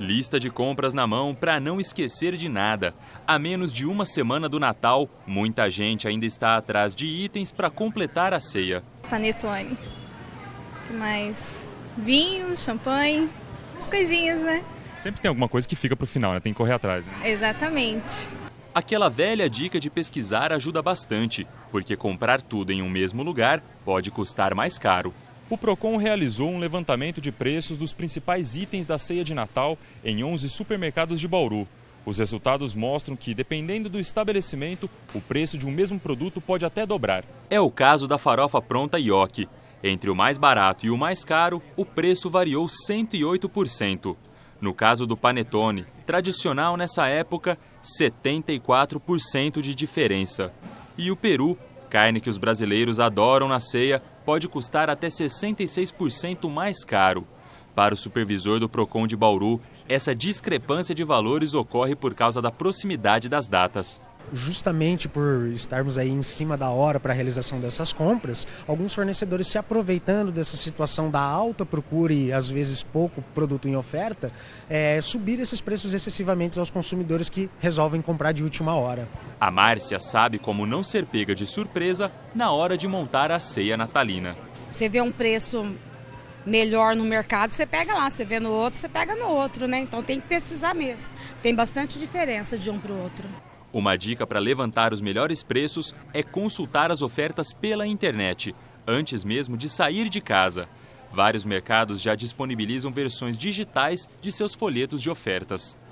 Lista de compras na mão para não esquecer de nada. A menos de uma semana do Natal, muita gente ainda está atrás de itens para completar a ceia. Panetone, que mais vinho, champanhe, as coisinhas, né? Sempre tem alguma coisa que fica para o final, né? Tem que correr atrás, né? Exatamente. Aquela velha dica de pesquisar ajuda bastante, porque comprar tudo em um mesmo lugar pode custar mais caro o Procon realizou um levantamento de preços dos principais itens da ceia de Natal em 11 supermercados de Bauru. Os resultados mostram que, dependendo do estabelecimento, o preço de um mesmo produto pode até dobrar. É o caso da farofa pronta Ioki. Entre o mais barato e o mais caro, o preço variou 108%. No caso do panetone, tradicional nessa época, 74% de diferença. E o peru, carne que os brasileiros adoram na ceia, pode custar até 66% mais caro. Para o supervisor do PROCON de Bauru, essa discrepância de valores ocorre por causa da proximidade das datas justamente por estarmos aí em cima da hora para a realização dessas compras, alguns fornecedores se aproveitando dessa situação da alta procura e às vezes pouco produto em oferta, é, subir esses preços excessivamente aos consumidores que resolvem comprar de última hora. A Márcia sabe como não ser pega de surpresa na hora de montar a ceia natalina. Você vê um preço melhor no mercado, você pega lá. Você vê no outro, você pega no outro, né? Então tem que precisar mesmo. Tem bastante diferença de um para o outro. Uma dica para levantar os melhores preços é consultar as ofertas pela internet, antes mesmo de sair de casa. Vários mercados já disponibilizam versões digitais de seus folhetos de ofertas.